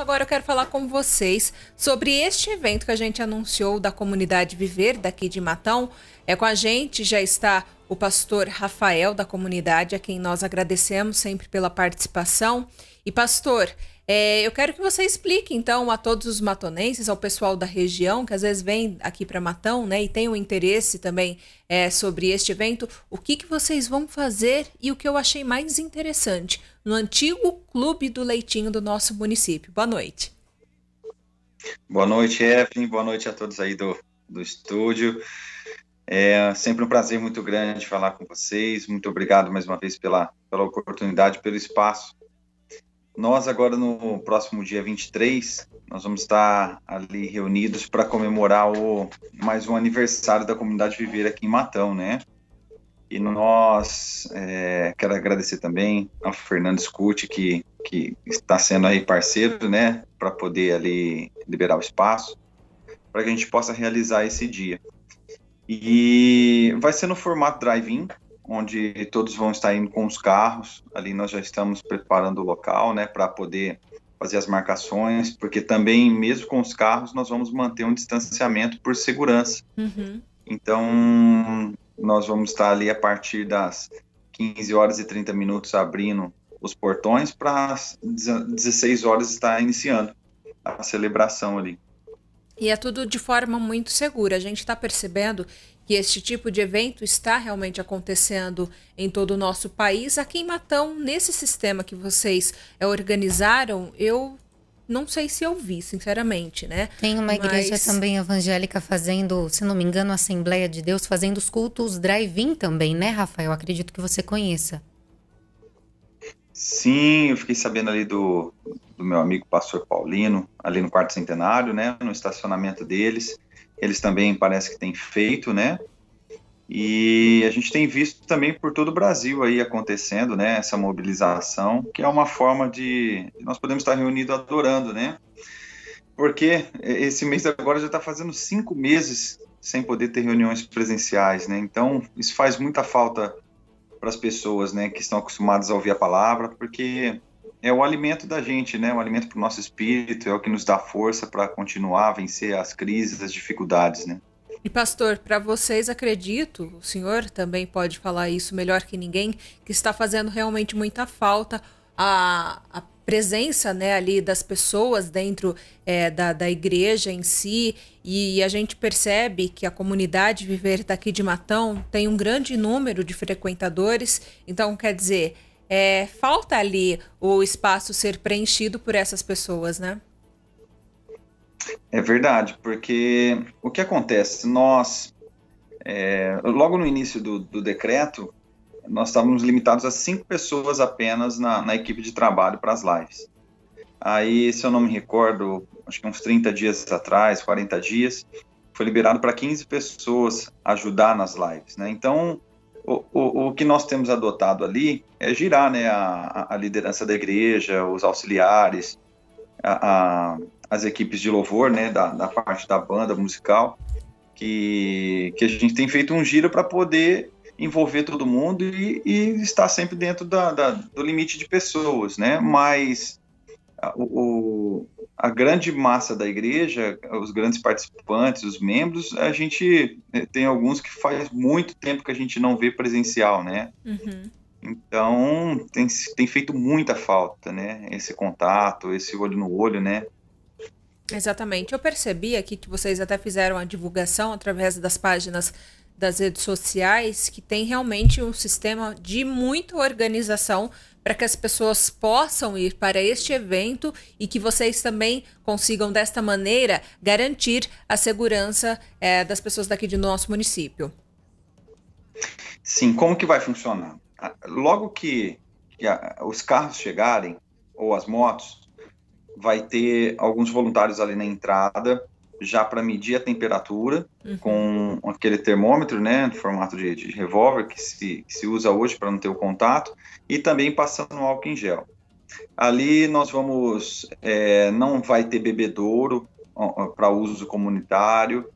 Agora eu quero falar com vocês sobre este evento que a gente anunciou da comunidade Viver daqui de Matão. É com a gente já está o pastor Rafael da comunidade, a quem nós agradecemos sempre pela participação. E pastor, é, eu quero que você explique, então, a todos os matonenses, ao pessoal da região, que às vezes vem aqui para Matão, né, e tem um interesse também é, sobre este evento, o que, que vocês vão fazer e o que eu achei mais interessante no antigo Clube do Leitinho do nosso município. Boa noite. Boa noite, Evelyn, boa noite a todos aí do, do estúdio. É sempre um prazer muito grande falar com vocês. Muito obrigado mais uma vez pela, pela oportunidade, pelo espaço nós, agora no próximo dia 23, nós vamos estar ali reunidos para comemorar o, mais um aniversário da comunidade viver aqui em Matão, né? E nós, é, quero agradecer também ao Fernando Scucci, que, que está sendo aí parceiro, né, para poder ali liberar o espaço, para que a gente possa realizar esse dia. E vai ser no formato drive-in, onde todos vão estar indo com os carros. Ali nós já estamos preparando o local, né, para poder fazer as marcações, porque também mesmo com os carros nós vamos manter um distanciamento por segurança. Uhum. Então nós vamos estar ali a partir das 15 horas e 30 minutos abrindo os portões para 16 horas estar iniciando a celebração ali. E é tudo de forma muito segura. A gente está percebendo que este tipo de evento está realmente acontecendo em todo o nosso país. Aqui em Matão, nesse sistema que vocês eh, organizaram, eu não sei se eu vi, sinceramente, né? Tem uma igreja Mas... também evangélica fazendo, se não me engano, a Assembleia de Deus, fazendo os cultos drive-in também, né, Rafael? Acredito que você conheça. Sim, eu fiquei sabendo ali do, do meu amigo pastor Paulino, ali no quarto centenário, né? No estacionamento deles eles também parece que têm feito, né? E a gente tem visto também por todo o Brasil aí acontecendo, né, essa mobilização, que é uma forma de nós podemos estar reunidos adorando, né? Porque esse mês agora já está fazendo cinco meses sem poder ter reuniões presenciais, né? Então isso faz muita falta para as pessoas, né, que estão acostumadas a ouvir a palavra, porque é o alimento da gente, né? O alimento para o nosso espírito, é o que nos dá força para continuar a vencer as crises, as dificuldades, né? E pastor, para vocês acredito, o senhor também pode falar isso melhor que ninguém, que está fazendo realmente muita falta a, a presença né, ali das pessoas dentro é, da, da igreja em si. E, e a gente percebe que a comunidade Viver daqui de Matão tem um grande número de frequentadores. Então, quer dizer, é, falta ali o espaço ser preenchido por essas pessoas, né? É verdade, porque o que acontece? Nós, é, logo no início do, do, decreto, nós estávamos limitados a cinco pessoas apenas na, na equipe de trabalho para as lives. Aí, se eu não me recordo, acho que uns 30 dias atrás, 40 dias, foi liberado para 15 pessoas ajudar nas lives, né? Então, o, o, o que nós temos adotado ali é girar né, a, a liderança da igreja, os auxiliares, a, a, as equipes de louvor, né, da, da parte da banda musical, que, que a gente tem feito um giro para poder envolver todo mundo e, e estar sempre dentro da, da, do limite de pessoas, né? Mas o, a grande massa da igreja, os grandes participantes, os membros, a gente eh, tem alguns que faz muito tempo que a gente não vê presencial, né? Uhum. Então tem, tem feito muita falta, né? Esse contato, esse olho no olho, né? Exatamente. Eu percebi aqui que vocês até fizeram a divulgação através das páginas das redes sociais, que tem realmente um sistema de muita organização para que as pessoas possam ir para este evento e que vocês também consigam, desta maneira, garantir a segurança é, das pessoas daqui de nosso município. Sim, como que vai funcionar? Ah, logo que, que a, os carros chegarem, ou as motos, vai ter alguns voluntários ali na entrada já para medir a temperatura uhum. com aquele termômetro, né, no formato de, de revólver que se, que se usa hoje para não ter o contato, e também passando álcool em gel. Ali nós vamos, é, não vai ter bebedouro para uso comunitário,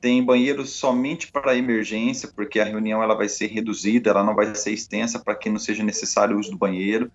tem banheiro somente para emergência, porque a reunião ela vai ser reduzida, ela não vai ser extensa para que não seja necessário o uso do banheiro.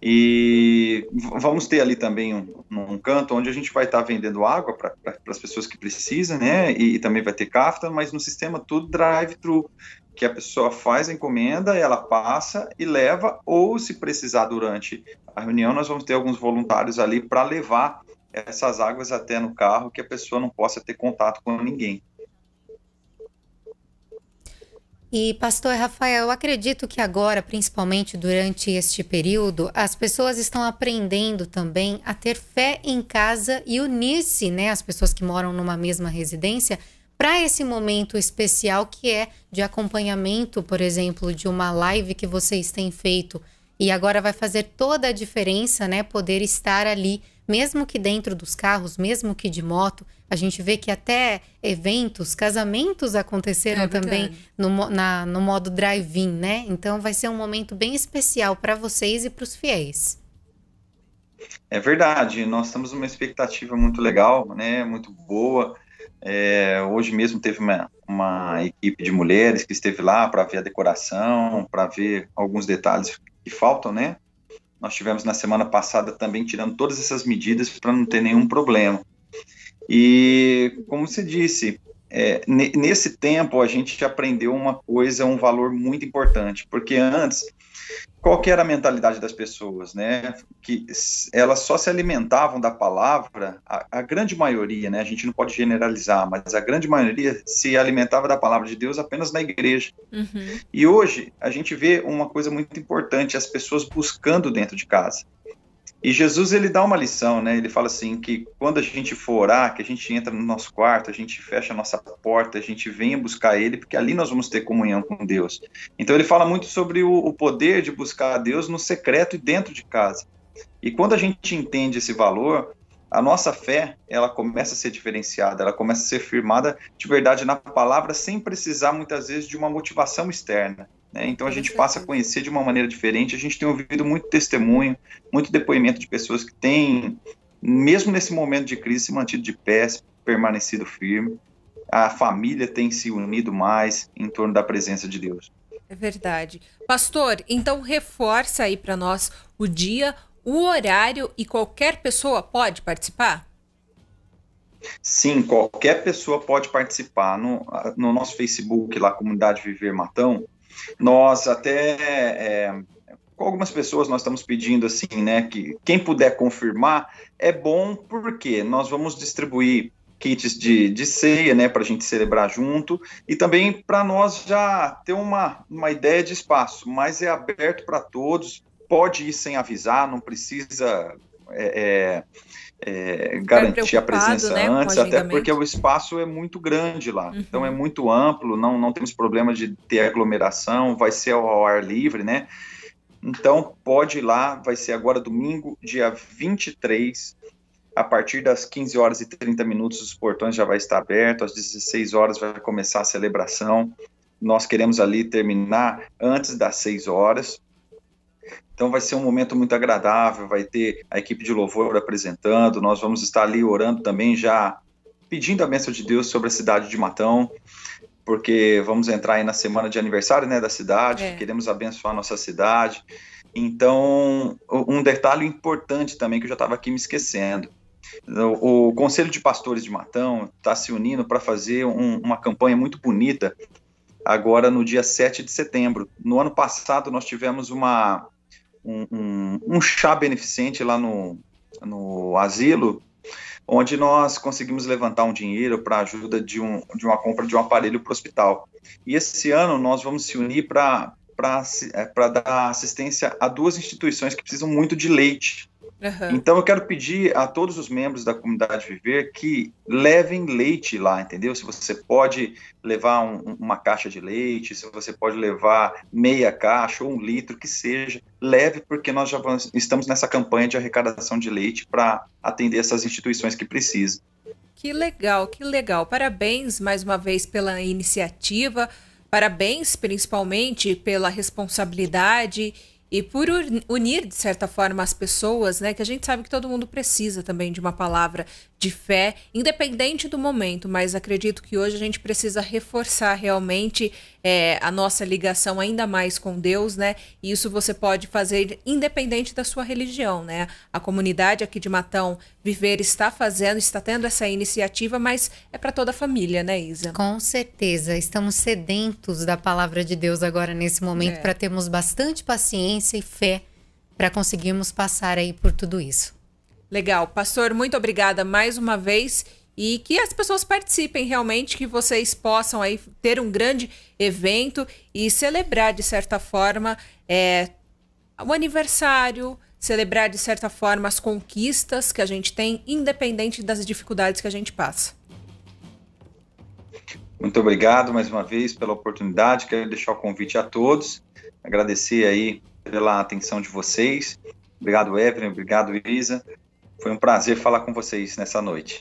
E vamos ter ali também um, um canto onde a gente vai estar tá vendendo água para as pessoas que precisam, né? E, e, também vai ter CAFTA, mas no sistema tudo drive-thru, que a pessoa faz a encomenda, ela passa e leva, ou se precisar durante a reunião, nós vamos ter alguns voluntários ali para levar essas águas até no carro, que a pessoa não possa ter contato com ninguém. E, pastor Rafael, eu acredito que agora, principalmente durante este período, as pessoas estão aprendendo também a ter fé em casa e unir-se, né, as pessoas que moram numa mesma residência, para esse momento especial que é de acompanhamento, por exemplo, de uma live que vocês têm feito e agora vai fazer toda a diferença, né? Poder estar ali, mesmo que dentro dos carros, mesmo que de moto. A gente vê que até eventos, casamentos aconteceram é também no, na, no modo drive-in, né? Então vai ser um momento bem especial para vocês e para os fiéis. É verdade, nós temos uma expectativa muito legal, né? Muito boa. É, hoje mesmo teve uma, uma, equipe de mulheres que esteve lá para ver a decoração, para ver alguns detalhes que faltam, né? Nós tivemos na semana passada também tirando todas essas medidas para não ter nenhum problema. E, como se disse, é, nesse tempo a gente aprendeu uma coisa, um valor muito importante, porque antes qual que era a mentalidade das pessoas, né? Que elas só se alimentavam da palavra, a, a, grande maioria, né? A gente não pode generalizar, mas a grande maioria se alimentava da palavra de Deus apenas na igreja. Uhum. E hoje a gente vê uma coisa muito importante, as pessoas buscando dentro de casa. E Jesus ele dá uma lição, né? Ele fala assim que quando a gente for orar, que a gente entra no nosso quarto, a gente fecha a nossa porta, a gente vem buscar ele, porque ali nós vamos ter comunhão com Deus. Então ele fala muito sobre o, o poder de buscar a Deus no secreto e dentro de casa. E quando a gente entende esse valor, a nossa fé ela começa a ser diferenciada, ela começa a ser firmada de verdade na palavra, sem precisar muitas vezes de uma motivação externa. Né? Então a gente passa a conhecer de uma maneira diferente. A gente tem ouvido muito testemunho, muito depoimento de pessoas que têm, mesmo nesse momento de crise, se mantido de pé, permanecido firme. A família tem se unido mais em torno da presença de Deus. É verdade. Pastor, então reforça aí para nós o dia, o horário e qualquer pessoa pode participar? Sim, qualquer pessoa pode participar. No, no nosso Facebook, lá, Comunidade Viver Matão, nós até é, com algumas pessoas nós estamos pedindo assim, né, que quem puder confirmar é bom porque nós vamos distribuir kits de, de ceia, né, para a gente celebrar junto e também para nós já ter uma, uma ideia de espaço, mas é aberto para todos, pode ir sem avisar, não precisa é, é, é, garantir a presença né, antes, até porque o espaço é muito grande lá, uhum. então é muito amplo, não, não temos problema de ter aglomeração, vai ser ao ar livre, né? Então pode ir lá, vai ser agora domingo, dia 23, a partir das 15 horas e 30 minutos os portões já vai estar aberto, às 16 horas vai começar a celebração. Nós queremos ali terminar antes das 6 horas, então vai ser um momento muito agradável, vai ter a equipe de louvor apresentando, nós vamos estar ali orando também já pedindo a bênção de Deus sobre a cidade de Matão, porque vamos entrar aí na semana de aniversário, né, da cidade, é. queremos abençoar a nossa cidade. Então, um detalhe importante também que eu já estava aqui me esquecendo. O, o, Conselho de Pastores de Matão está se unindo para fazer um, uma campanha muito bonita agora no dia 7 de setembro. No ano passado nós tivemos uma um, um, chá beneficente lá no, no asilo, onde nós conseguimos levantar um dinheiro para ajuda de, um, de uma compra de um aparelho para o hospital. E esse ano nós vamos se unir para é, dar assistência a duas instituições que precisam muito de leite Uhum. Então eu quero pedir a todos os membros da comunidade Viver que levem leite lá, entendeu? Se você pode levar um, uma caixa de leite, se você pode levar meia caixa ou um litro, que seja, leve, porque nós já vamos, estamos nessa campanha de arrecadação de leite para atender essas instituições que precisam. Que legal, que legal. Parabéns mais uma vez pela iniciativa, parabéns principalmente pela responsabilidade e por unir, de certa forma, as pessoas, né? Que a gente sabe que todo mundo precisa também de uma palavra de fé, independente do momento, mas acredito que hoje a gente precisa reforçar realmente é, a nossa ligação ainda mais com Deus, né? E isso você pode fazer independente da sua religião, né? A comunidade aqui de Matão Viver está fazendo, está tendo essa iniciativa, mas é para toda a família, né, Isa? Com certeza. Estamos sedentos da palavra de Deus agora nesse momento é. para termos bastante paciência e fé para conseguirmos passar aí por tudo isso. Legal. Pastor, muito obrigada mais uma vez e que as pessoas participem realmente, que vocês possam aí ter um grande evento e celebrar de certa forma é, o aniversário, celebrar de certa forma as conquistas que a gente tem, independente das dificuldades que a gente passa. Muito obrigado mais uma vez pela oportunidade. Quero deixar o convite a todos, agradecer aí pela atenção de vocês. Obrigado, Evelyn. Obrigado, Isa. Foi um prazer falar com vocês nessa noite.